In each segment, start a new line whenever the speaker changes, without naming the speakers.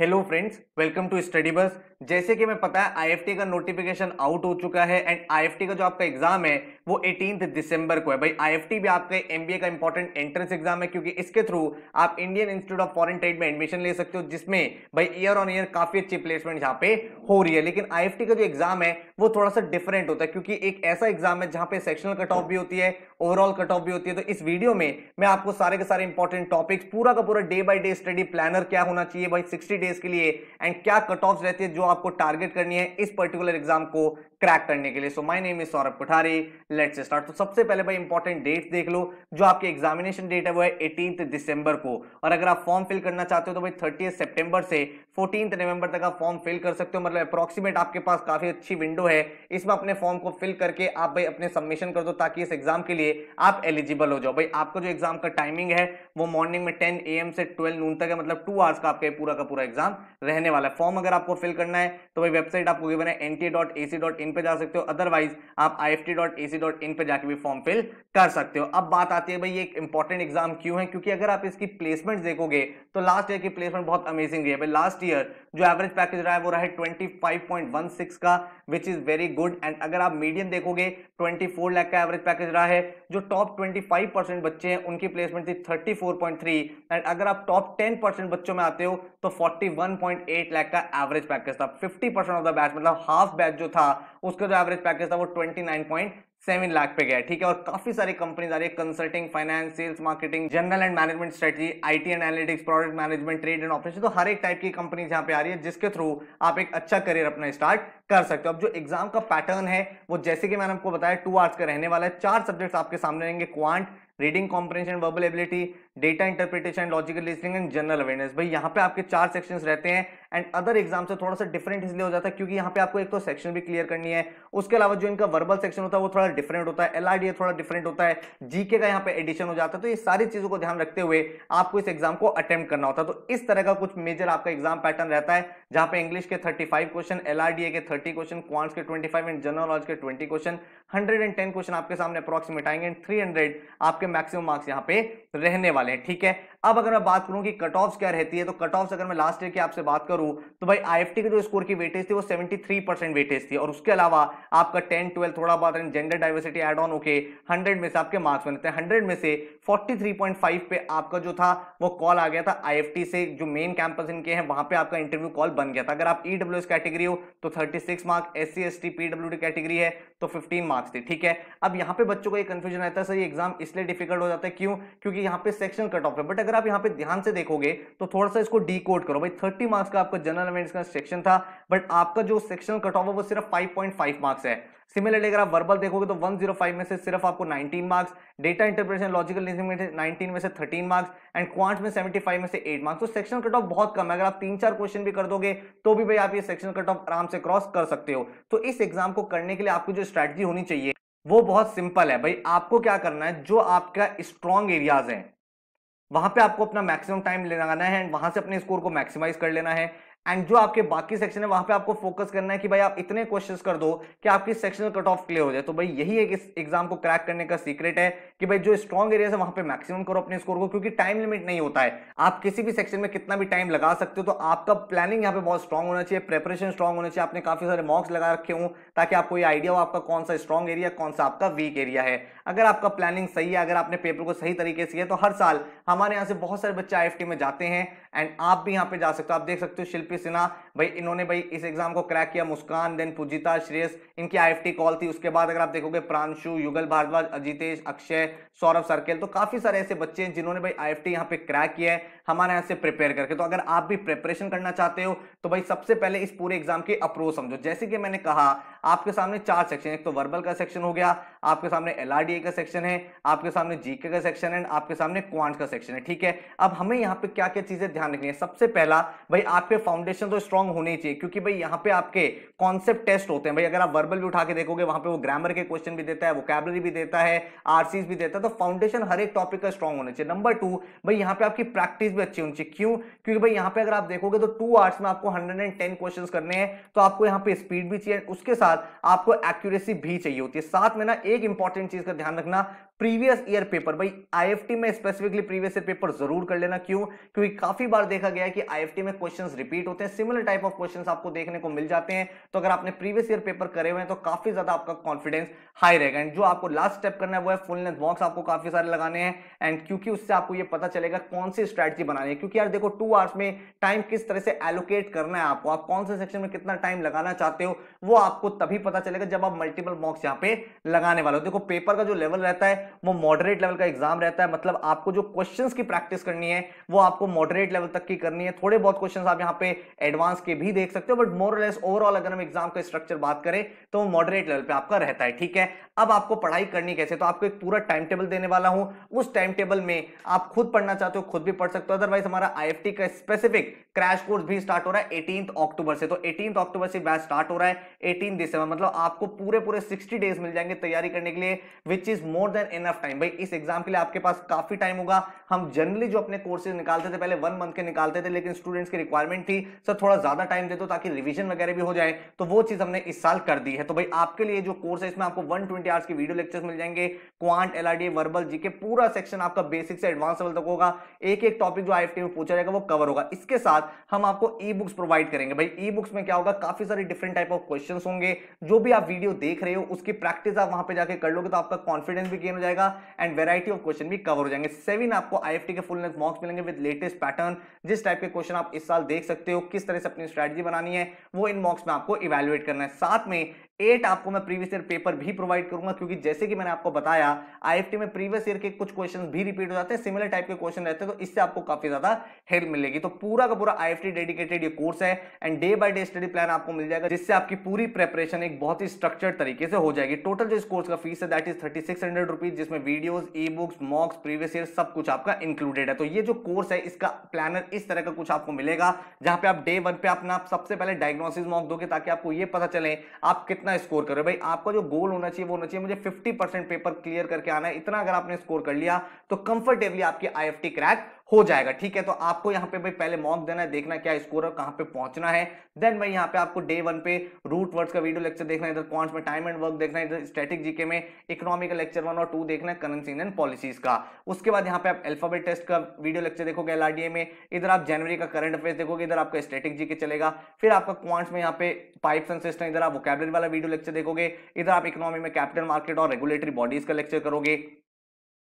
hello friends welcome to study बस जैसे कि मैं पता है आईएफटी का नोटिफिकेशन आउट हो चुका है एंड आईएफटी का जो आपका एग्जाम है वो एटीन दिसंबर को है भाई आईएफटी भी आपका एमबीए का इंपॉर्टेंट एंट्रेंस एग्जाम है क्योंकि इसके थ्रू आप Indian Institute of Foreign Trade में एडमिशन ले सकते हो जिसमें भाई ईयर ऑन ईयर काफी अच्छी प्लेसमेंट यहाँ पे हो रही है लेकिन आई का जो एग्जाम है वो थोड़ा सा डिफरेंट होता है क्योंकि एक ऐसा एग्जाम है जहाँ पे सेक्शनल कट ऑफ भी होती है ओवरऑल कट ऑफ भी होती है तो इस वीडियो में मैं आपको सारे के सारे इंपॉर्टेंट टॉपिक्स पूरा का पूरा day by day study planner क्या होना चाहिए भाई सिक्सटी डेज के लिए एंड क्या कट ऑफ रहती है जो आपको टारगेट करनी है इस पर्टिकुलर एग्जाम को क्रैक करने के लिए so my name is Saurabh Kothari let's start तो सबसे पहले भाई इंपॉर्टेंट डेट देख लो जो आपके एग्जामिनेशन डेट है वो है एटीन दिसंबर को और अगर आप फॉर्म फिल करना चाहते हो तो भाई थर्टी सेप्टेम्बर से फोर्टीन नवंबर तक आप फॉर्म फिल कर सकते हो मतलब अप्रॉक्सीमेट आपके पास काफी अच्छी विंडो है इसमें अपने फॉर्म को फिल करके आप भाई अपने सबमिशन कर दो ताकि इस एग्जाम के लिए आप एलिजिबल हो जाओ भाई आपका जो एग्जाम का टाइमिंग है वो मॉर्निंग में टेन ए से ट्वेल्व नून तक है मतलब टू आवर्स का आपका पूरा का पूरा एग्जाम रहने वाला है फॉर्म अगर आपको फिल करना है तो भाई वेबसाइट आपको N T dot A C dot in in पे जा सकते हो अदरवाइज आप I F dot A dot in पर जाके भी फॉर्म फिल कर सकते हो अब बात आती है भाई ये इंपॉर्टेंट एग्जाम क्यों है क्योंकि अगर आप इसकी प्लेसमेंट देखोगे तो लास्ट ईयर की प्लेसमेंट बहुत अमेजिंग रही है लास्ट ईयर जो एवरेज पैकेज रहा है वो रहा है ट्वेंटी का which is very good and अगर आप मीडियम देखोगे ट्वेंटी लाख का एवरेज पैकेज रहा है जो टॉप ट्वेंटी बच्चे हैं उनकी प्लेसमेंट थी थर्टी एंड अगर आप टॉप टेन बच्चों में आते हो तो 41.8 लाख का एवरेज पैकेज था 50 परसेंट ऑफ द बैच मतलब हाफ बैच जो था उसका जो एवरेज पैकेज था वो twenty nine point seven lakh पे गया ठीक है और काफी सारी कंपनीज आ रही है consulting finance sales marketing general and management strategy IT T analytics product management trade and operation तो हर एक टाइप की कंपनीज यहाँ पे आ रही है जिसके थ्रू आप एक अच्छा करियर अपना स्टार्ट कर सकते हो अब जो एग्जाम का पैटर्न है वो जैसे कि मैंने आपको बताया टू आवर्स का रहने वाला है चार सब्जेक्ट्स आपके सामने रहेंगे quant reading comprehension verbal ability data interpretation logical reasoning and general awareness भाई यहाँ पे आपके चार सेक्शन रहते हैं एंड अदर एग्जाम से थोड़ा सा डिफरेंट इसलिए हो जाता है क्योंकि यहाँ पे आपको एक तो सेक्शन भी क्लियर करनी है उसके अलावा जो इनका वर्बल सेक्शन होता है वो थोड़ा डिफरेंट होता है एलआरडीए थोड़ा डिफरेंट होता है जीके का यहाँ पे एडिशन हो जाता है तो ये सारी चीजों को ध्यान रखते हुए आपको इस एग्जाम को अटेम्प्ट करना होता है तो इस तरह का कुछ मेजर आपका एग्जाम पैटर्न रहता है जहां पे इंग्लिश के फाइव क्वेश्चन ए के थर्टी क्वेश्चन क्वांट्स के फाइव एंड जनरल नॉलेज के ट्वेंटी क्वेश्चन टेन क्वेश्चन आपके सामने अप्रॉक्सिमेट आएंगे एंड हंड्रेड आपके मैक्सिमम मार्क्स यहाँ पे रहने वाले वाले हैं ठीक है अब अगर मैं बात करूं कि कट ऑफ क्या रहती है तो कट ऑफ अगर मैं लास्ट ईयर की आपसे बात करूं तो भाई आई के जो स्कोर की वेटेज थी वो सेवेंटी वेटेज थी और उसके अलावा आपका टेन ट्वेल्थ थोड़ा बहुत जेंडर डाइवर्सिटी एड ऑन होके हंड्रेड में से आपके मार्क्स बनते हैं हंड्रेड में से 43.5 पे आपका जो था वो कॉल आ गया था टी से जो मेन कैंपस इनके हैं वहां पर आपका इंटरव्यू कॉल बन गया था अगर आप एस e कैटेगरी हो तो six marks S C S T PW category है तो फिफ्टीन मार्क्स थे ठीक है अब यहाँ पे बच्चों को ये कंफ्यूजन रहता है सर ये एग्जाम इसलिए डिफिकल्ट हो जाता है क्यों क्योंकि यहाँ पे सेक्शन कट ऑफ है बट अगर अगर आप यहाँ पे ध्यान से देखोगे तो थोड़ा सा इसको डी करो भाई थर्टी मार्क्स का आपका जनरल अवेयरनेस का सेक्शन था बट आपका जो सेक्शन कट ऑफ है वो सिर्फ फाइव पॉइंट फाइव मार्क्स है सिमिलरली अगर आप वर्बल देखोगे तो 105 में से सिर्फ आपको 19 marks data interpretation logical reasoning में 19 में से 13 मार्क्स एंड क्वांट में 75 में से 8 मार्क्स तो सेक्शन कट ऑफ बहुत कम है अगर आप तीन चार क्वेश्चन भी कर दोगे तो भी भाई आप ये सेक्शन कट ऑफ आराम से क्रॉस कर सकते हो तो इस एग्जाम को करने के लिए आपकी जो स्ट्रैटेजी होनी चाहिए वो बहुत सिंपल है भाई आपको क्या करना है जो आपका स्ट्रॉन्ग एरियाज हैं वहां पे आपको अपना मैक्सिमम टाइम लगाना है एंड वहां से अपने स्कोर को मैक्सिमाइज कर लेना है एंड जो आपके बाकी सेक्शन है वहां पे आपको फोकस करना है कि भाई आप इतने क्वेश्चंस कर दो कि आपकी सेक्शनल कट ऑफ क्लियर हो जाए तो भाई यही एक इस एग्जाम को क्रैक करने का सीक्रेट है कि भाई जो स्ट्रॉन्ग एरिया है वहां पे मैक्सिमम करो अपने स्कोर को क्योंकि टाइम लिमिट नहीं होता है आप किसी भी सेक्शन में कितना भी टाइम लगा सकते हो तो आपका प्लानिंग यहाँ पे बहुत स्ट्रॉन्ग होना चाहिए प्रेपरेशन स्ट्रॉग होना चाहिए आपने काफी सारे मॉक्स लगा रखे हूँ ताकि आपको ये आइडिया हो आपका कौन सा स्ट्रॉन्ग एरिया कौन सा आपका वीक एरिया है अगर आपका प्लानिंग सही है अगर आपने पेपर को सही तरीके से किया तो हर साल हमारे यहाँ से बहुत सारे बच्चे आई में जाते हैं एंड आप भी यहाँ पे जा सकते हो आप देख सकते हो शिल्पी सिन्हा भाई इन्होंने भाई इस एग्जाम को क्रैक किया मुस्कान देन पूजिता श्रेयस इनकी आई कॉल थी उसके बाद अगर आप देखोगे प्रांशु युगल भारद्वाज अजितेश अक्षय सौरभ सर्केल तो काफी सारे ऐसे बच्चे हैं जिन्होंने भाई आई एफ यहाँ पे क्रैक किया है हमारे यहाँ से प्रिपेयर करके तो अगर आप भी प्रिपरेशन करना चाहते हो तो भाई सबसे पहले इस पूरे एग्जाम की अप्रोच समझो जैसे कि मैंने कहा आपके सामने चार सेक्शन एक तो वर्बल का सेक्शन हो गया आपके सामने एल का सेक्शन है आपके सामने जीके का सेक्शन है आपके सामने क्वांट का सेक्शन है ठीक है अब हमें यहाँ पे क्या क्या चीजें ध्यान रखनी है सबसे पहला भाई आपके फाउंडेशन तो स्ट्रांग होने चाहिए क्योंकि भाई यहाँ पे आपके कॉन्सेप्ट टेस्ट होते हैं भाई अगर आप वर्बल भी उठा के देखोगे वहां पर वो ग्रामर के क्वेश्चन भी देता है वोकेबलरी भी देता है आरसीज भी देता है तो फाउंडेशन हर एक टॉपिक का स्ट्रॉन्ग होना चाहिए नंबर टू भाई यहाँ पे आपकी प्रैक्टिस भी अच्छी होनी चाहिए क्यों क्योंकि भाई यहाँ पे अगर आप देखोगे तो टू आर्ट्स में आपको हंड्रेड एंड टेन क्वेश्चन करने हैं तो आपको यहाँ पे स्पीड भी चाहिए उसके साथ आपको एक्यूरेसी भी चाहिए होती है साथ में ना एक इंपॉर्टेंट चीज का ध्यान रखना प्रीवियस ईयर पेपर भाई आईएफटी में स्पेसिफिकली प्रीवियस ईयर पेपर जरूर कर लेना क्यों क्योंकि काफी बार देखा गया है कि आईएफटी में क्वेश्चंस रिपीट होते हैं सिमिलर टाइप ऑफ क्वेश्चंस आपको देखने को मिल जाते हैं तो अगर आपने प्रीवियस ईयर पेपर करे हुए हैं तो काफी ज्यादा आपका कॉन्फिडेंस हाई रहेगा एंड जो आपको लास्ट स्टेप करना है वो है फुल लेंथ बॉक्स आपको काफी सारे लगाने हैं एंड क्योंकि उससे आपको ये पता चलेगा कौन सी स्ट्रैटेजी बनानी है क्योंकि यार देखो टू आवर्स में टाइम किस तरह से एलोकेट करना है आपको आप कौन से सेक्शन में कितना टाइम लगाना चाहते हो वो आपको तभी पता चलेगा जब आप मल्टीपल बॉक्स यहाँ पे लगाने वाले हो देखो पेपर का जो लेवल रहता है वो मॉडरेट लेवल का एग्जाम रहता है मतलब आपको जो क्वेश्चन की प्रैक्टिस करनी है वो आपको मॉडरेट लेवल तक की करनी है थोड़े बहुत क्वेश्चन आप यहाँ पे एडवांस के भी देख सकते हो बट मोर लेस ओवरऑल अगर हम एग्जाम का स्ट्रक्चर बात करें तो मॉडरेट लेवल पे आपका रहता है ठीक है अब आपको पढ़ाई करनी कैसे तो आपको एक पूरा टाइम टेबल देने वाला हूं उस टाइम टेबल में आप खुद पढ़ना चाहते हो खुद भी पढ़ सकते हो अदरवाइज हमारा आई का स्पेसिफिक क्रैश कोर्स भी स्टार्ट हो रहा है एटीन अक्टूबर से तो एटीन अक्टूबर से बैच स्टार्ट हो रहा है एटीन दिसंबर मतलब आपको पूरे पूरे सिक्सटी डेज मिल जाएंगे तैयारी करने के लिए which is more than enough time भाई इस एग्जाम के लिए आपके पास काफी टाइम होगा हम जनरली जो अपने कोर्सेज निकालते थे पहले वन मंथ के निकालते थे लेकिन स्टूडेंट्स की रिक्वायरमेंट थी सर थोड़ा ज्यादा टाइम दे दो ताकि रिविजन वगैरह भी हो जाए तो वो चीज हमने इस साल कर दी है तो भाई आपके लिए जो कोर्स है इसमें आपको वन ट्वेंटी आवर्स की वीडियो लेक्चर्स मिल जाएंगे क्वांट एल वर्बल जीके पूरा सेक्शन आपका बेसिक से एडवांस लेवल तक होगा एक एक टॉपिक जो आई में पूछा जाएगा वो कवर होगा इसके साथ हम आपको ई बुक्स प्रोवाइड करेंगे भाई ई बुक्स में क्या होगा काफी सारे डिफरेंट टाइप ऑफ क्वेश्चन होंगे जो भी आप वीडियो देख रहे हो उसकी प्रैक्टिस आप वहां पर जाकर कर लोगे तो आपका कॉन्फिडेंस भी गेन हो जाएगा एंड वेराइटी ऑफ क्वेश्चन भी कवर हो जाएंगे सेवन आपको आई के फुल लेंथ मॉक्स मिलेंगे विद लेटेस्ट पैटर्न जिस टाइप के क्वेश्चन आप इस साल देख सकते हो किस तरह से अपनी स्ट्रेटजी बनानी है वो इन मॉक्स में आपको इवेल्युएट करना है साथ में एट आपको मैं प्रीवियस ईयर पेपर भी प्रोवाइड करूंगा क्योंकि जैसे कि मैंने आपको बताया आई में प्रीवियस ईयर के कुछ क्वेश्चन भी रिपीट हो जाते हैं सिमिलर टाइप के क्वेश्चन रहते हैं तो इससे आपको काफी ज्यादा हेल्प मिलेगी तो पूरा का पूरा आई डेडिकेटेड ये कोर्स है and day by day study plan आपको मिल जाएगा जिससे आपकी पूरी प्रेपरेशन एक बहुत ही स्ट्रक्चर्ड तरीके से हो जाएगी टोटल जो इस कोर्स का फीस है that is thirty six hundred rupees जिसमें videos e books mocks previous year सब कुछ आपका इंक्लूडेड है तो ये जो कोर्स है इसका प्लानर इस तरह का कुछ आपको मिलेगा जहां पे आप डे वन पे अपना सबसे पहले डायग्नोसिस मॉक दोगे ताकि आपको ये पता चले आप कितने कितना स्कोर कर रहे हो भाई आपका जो गोल होना चाहिए वो होना चाहिए मुझे फिफ्टी पेपर क्लियर करके आना है इतना अगर आपने स्कोर कर लिया तो कंफर्टेबली आपकी आई क्रैक हो जाएगा ठीक है तो आपको यहाँ पे भाई पहले मॉक देना है देखना क्या स्कोर है कहाँ पे पहुंचना है देन भाई यहाँ पे आपको डे वन पे रूट वर्ड्स का वीडियो लेक्चर देखना है इधर क्वांट्स में टाइम एंड वर्क देखना है इधर स्टैटिक जीके में इकोनॉमी का लेक्चर वन और टू देखना है करेंसी एंड पॉलिसीज का उसके बाद यहाँ पे आप एल्फाबेट टेस्ट का वीडियो लेक्चर देखोगे एल में इधर आप जनवरी का करंट अफेयर देखोगे इधर आपका स्टेटिक जीके चलेगा फिर आपका क्वांट्स में यहाँ पे पाइप्स एंड सिस्टम इधर आप वोकेबलरी वाला वीडियो लेक्चर देखोगे इधर आप इकोनॉमी में कैपिटल मार्केट और रेगुलेटरी बॉडीज का लेक्चर करोगे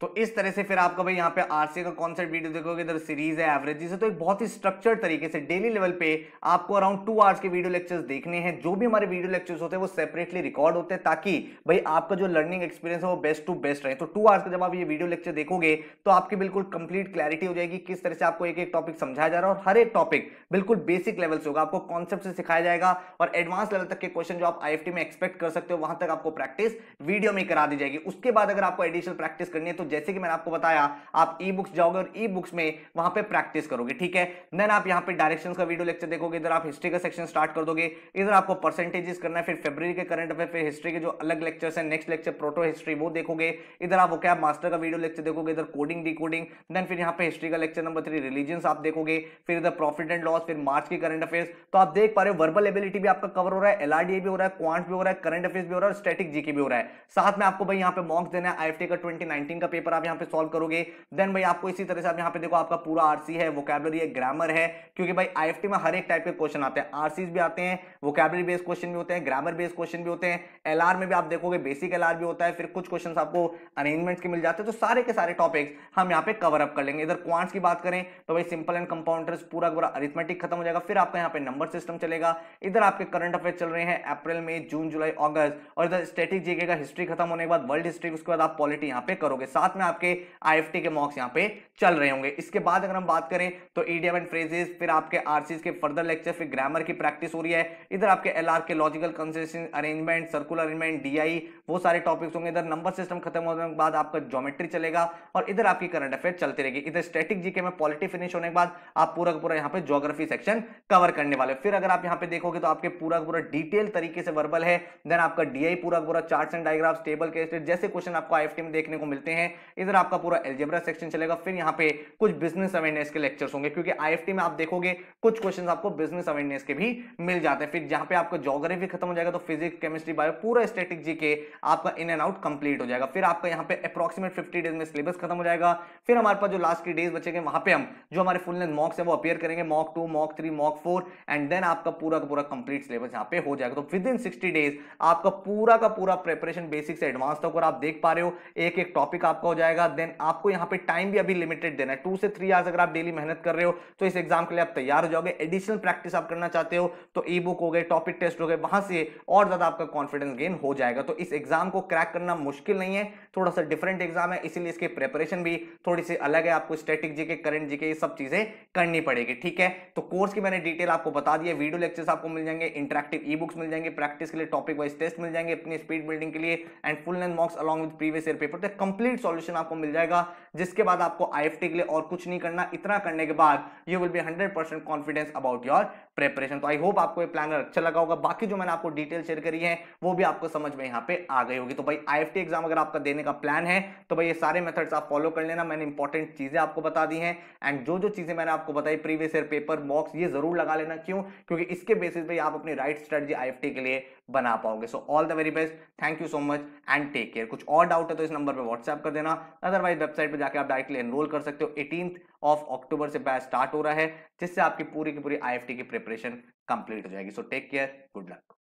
तो इस तरह से फिर आपका भाई यहाँ पे आरसीए का कॉन्सेप्ट वीडियो देखोगे इधर सीरीज है एवरेज जिसे तो एक बहुत ही स्ट्रक्चर्ड तरीके से डेली लेवल पे आपको अराउंड टू आवर्स के वीडियो लेक्चर्स देखने हैं जो भी हमारे वीडियो लेक्चर्स होते हैं वो सेपरेटली रिकॉर्ड होते हैं ताकि भाई आपका जो लर्निंग एक्सपीरियंस है वो बेस्ट टू बेस्ट रहे तो टू आवर्स का जब आप ये वीडियो लेक्चर देखोगे तो आपकी बिल्कुल कंप्लीट क्लैरिटी हो जाएगी किस तरह से आपको एक एक टॉपिक समझाया जा रहा है और हर एक टॉपिक बिल्कुल बेसिक लेवल से होगा आपको कॉन्सेप्ट से सिखाया जाएगा और एडवांस लेवल तक के क्वेश्चन जो आप आई में एक्सपेक्ट कर सकते हो वहां तक आपको प्रैक्टिस वीडियो में करा दी जाएगी उसके बाद अगर आपको एडिशनल प्रैक्टिस करनी है तो तो जैसे कि मैंने आपको बताया आप ई बुक्स जाओगे और ई बुक्स में वहां पे प्रैक्टिस करोगे ठीक है देन आप यहाँ पे डायरेक्शन का वीडियो लेक्चर देखोगे इधर आप हिस्ट्री का सेक्शन स्टार्ट कर दोगे इधर आपको परसेंटेजेस करना है फिर फेब्रवरी के करंट अफेयर फिर हिस्ट्री के जो अलग लेक्चर्स हैं नेक्स्ट लेक्चर प्रोटो हिस्ट्री वो देखोगे इधर आप ओके आप मास्टर का वीडियो लेक्चर देखोगे इधर कोडिंग डिकोडिंग देन फिर यहाँ पे हिस्ट्री का लेक्चर नंबर थ्री रिलीजन आप देखोगे फिर इधर प्रॉफिट एंड लॉस फिर मार्च के करंट अफेयर तो आप देख पा रहे हो वर्बल एबिलिटी भी आपका कवर हो रहा है एलआरडीए भी हो रहा है क्वांट भी हो रहा है करंट अफेयर भी हो रहा है स्टेटिक जीके भी हो रहा है साथ में आपको भाई यहाँ पे मॉक्स देना है आईएफटी का ट्वेंटी का पेपर आप यहाँ पे सॉल्व करोगे देन भाई आपको इसी तरह से आप यहाँ पे देखो आपका पूरा आरसी है वोकेबलरी है ग्रामर है क्योंकि भाई आई में हर एक टाइप के क्वेश्चन आते हैं आरसीज भी आते हैं वोकेबलरी बेस्ड क्वेश्चन भी होते हैं ग्रामर बेस्ड क्वेश्चन भी होते हैं एल में भी आप देखोगे बेसिक एल भी होता है फिर कुछ क्वेश्चन आपको अरेंजमेंट्स के मिल जाते हैं तो सारे के सारे टॉपिक्स हम यहाँ पे कवर अप कर लेंगे इधर क्वांट्स की बात करें तो भाई सिंपल एंड कंपाउंडर्स पूरा पूरा अरिथमेटिक खत्म हो जाएगा फिर आपका यहाँ पे नंबर सिस्टम चलेगा इधर आपके करंट अफेयर चल रहे हैं अप्रैल में जून जुलाई अगस्त और इधर स्टेटिक जीके का हिस्ट्री खत्म होने के बाद वर्ल्ड हिस्ट्री उसके बाद आप पॉलिटी यहाँ पे करोगे साथ साथ में आपके आई के मॉक्स यहाँ पे चल रहे होंगे इसके बाद अगर हम बात करें तो ईडीएम एंड फ्रेजेस फिर आपके आरसीज के फर्दर लेक्चर फिर ग्रामर की प्रैक्टिस हो रही है इधर आपके एल के logical concession arrangement circular arrangement D वो सारे टॉपिक्स होंगे इधर नंबर सिस्टम खत्म होने के बाद आपका ज्योमेट्री चलेगा और इधर आपकी करंट अफेयर चलती रहेगी इधर स्टेटिक जीके में पॉलिटी फिनिश होने के बाद आप पूरा का पूरा यहाँ पे जोग्राफी सेक्शन कवर करने वाले फिर अगर आप यहाँ पे देखोगे तो आपके पूरा का पूरा डिटेल तरीके से वर्बल है देन आपका डीआई पूरा पूरा चार्ट्स एंड डायग्राफ्स टेबल के जैसे क्वेश्चन आपको आई में देखने को मिलते हैं इधर आपका पूरा एलजेब्रा सेक्शन चलेगा फिर यहाँ पे कुछ बिजनेस अवेयरनेस के लेक्चर्स होंगे क्योंकि आईएफटी में आप देखोगे कुछ क्वेश्चन आपको बिजनेस अवेयरनेस के भी मिल जाते हैं फिर जहाँ पे आपका जोग्राफी खत्म हो जाएगा तो फिजिक्स केमिस्ट्री बायो पूरा स्टेटिक जी के आपका इन एंड आउट कंप्लीट हो जाएगा फिर आपका यहाँ पे अप्रोक्सीमेट फिफ्टी डेज में सिलेबस खत्म हो जाएगा फिर हमारे पास जो लास्ट के डेज बचेंगे वहां पे हम जो हमारे फुल लेंथ मॉक्स है वो अपेयर करेंगे mock two mock three mock four and then आपका पूरा का पूरा कंप्लीट सिलेबस यहाँ पे हो जाएगा तो विद इन सिक्सटी डेज आपका पूरा का पूरा प्रेपरेशन बेसिक से एडवांस तक और आप देख पा रहे हो एक एक टॉपिक आपको आपका हो जाएगा देन आपको यहाँ पे टाइम भी अभी लिमिटेड देना है टू से थ्री आवर्स अगर आप डेली मेहनत कर रहे हो तो इस एग्जाम के लिए आप तैयार हो जाओगे एडिशनल प्रैक्टिस आप करना चाहते हो तो ई बुक हो गए टॉपिक टेस्ट हो गए वहां से और ज्यादा आपका कॉन्फिडेंस गेन हो जाएगा तो इस एग्जाम को क्रैक करना मुश्किल नहीं है थोड़ा सा डिफरेंट एग्जाम है इसीलिए इसके प्रेपरेशन भी थोड़ी सी अलग है आपको स्टेटिक जी के करंट जीके ये सब चीजें करनी पड़ेगी ठीक है तो कोर्स की मैंने डिटेल आपको बता दिया वीडियो लेक्चर्स आपको मिल जाएंगे इंटरेक्टिव ई बुक्स मिल जाएंगे प्रैक्टिस के लिए टॉपिक वाइज टेस्ट मिल जाएंगे अपनी स्पीड बिल्डिंग के लिए and full length mocks along with previous year paper तो कंप्लीट सॉल्यूशन आपको मिल जाएगा जिसके बाद आपको आई के लिए और कुछ नहीं करना इतना करने के बाद you will be hundred confidence about your preparation तो आई होप आपको ये प्लानर अच्छा लगा होगा बाकी जो मैंने आपको डिटेल शेयर करी है वो भी आपको समझ में यहाँ पे आ गई होगी तो भाई आई एग्जाम अगर आपका देने का प्लान है तो भाई ये सारे मेथड्स आप फॉलो कर लेना मैंने इंपॉर्टेंट चीजें आपको बता दी हैं एंड जो जो चीजें मैंने आपको बताई प्रीवियस ईयर पेपर बॉक्स ये जरूर लगा लेना क्यों क्योंकि इसके बेसिस पे आप अपनी राइट स्ट्रेटजी आई के लिए बना पाओगे so all the very best thank you so much and take care कुछ और डाउट है तो इस नंबर पर व्हाट्सएप कर देना अदरवाइज वेबसाइट पर जाकर आप डायरेक्टली एनरोल कर सकते हो एटीन ऑफ अक्टूबर से बैच स्टार्ट हो रहा है जिससे आपकी पूरी की पूरी आई की प्रिपरेशन कंप्लीट हो जाएगी so take care good luck